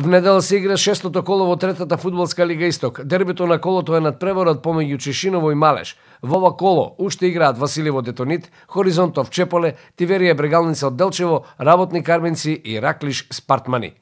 В недела се игра шестото коло во третата фудбалска лига Исток. Дербито на колото е над преворот помеѓу Чешиново и Малеш. Во ова коло уште играат Василево Детонит, Хоризонтов Чеполе, Тиверија Брегалница од Делчево, Работни Карменци и Раклиш Спартмани.